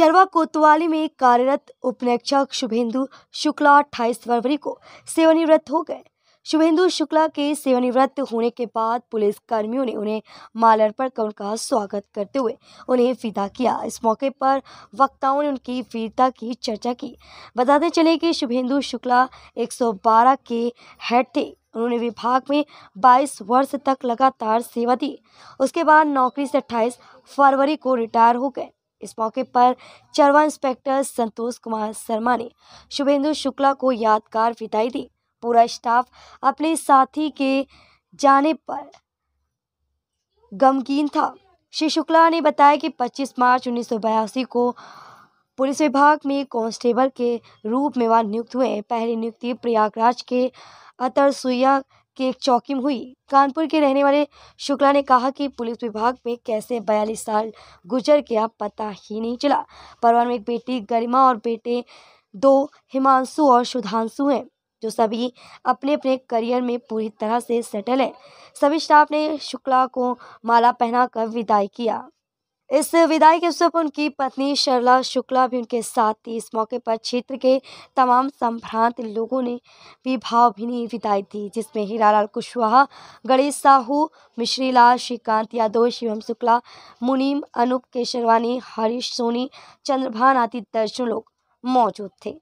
चरवा कोतवाली में कार्यरत उपनिरीक्षक शुभेंदु शुक्ला अट्ठाईस फरवरी को सेवानिवृत्त हो गए शुभेंदु शुक्ला के सेवानिवृत्त होने के बाद पुलिस कर्मियों ने उन्हें माल्यार्पण कर उनका स्वागत करते हुए उन्हें फिदा किया इस मौके पर वक्ताओं ने उनकी वीरता की चर्चा की बताते चले कि शुभेंदु शुक्ला 112 के हेड थे उन्होंने विभाग में 22 वर्ष तक लगातार सेवा दी उसके बाद नौकरी से 28 फरवरी को रिटायर हो गए इस मौके पर चरवा इंस्पेक्टर संतोष कुमार शर्मा ने शुभेंदु शुक्ला को यादगार विदाई दी पूरा स्टाफ अपने साथी के जाने पर गमगीन था श्री शुक्ला ने बताया कि 25 मार्च उन्नीस को पुलिस विभाग में कांस्टेबल के रूप में वह नियुक्त हुए पहली नियुक्ति प्रयागराज के अतरसुया की एक चौकी हुई कानपुर के रहने वाले शुक्ला ने कहा कि पुलिस विभाग में कैसे बयालीस साल गुजर गया पता ही नहीं चला परिवार में एक बेटी गरिमा और बेटे दो हिमांशु और सुधांशु हैं जो सभी अपने अपने करियर में पूरी तरह से सेटल हैं सभी स्टाफ ने शुक्ला को माला पहनाकर विदाई किया इस विदाई के अवसर पर उनकी पत्नी शरला शुक्ला भी उनके साथ थी इस मौके पर क्षेत्र के तमाम संभ्रांत लोगों ने भी भावभीनी विदाई दी जिसमें हीरालाल कुशवाहा गणेश साहू मिश्रीलाल श्रीकांत यादव शिवम शुक्ला मुनीम अनूप केशरवानी हरीश सोनी चंद्रभान आदि दर्जनों लोग मौजूद थे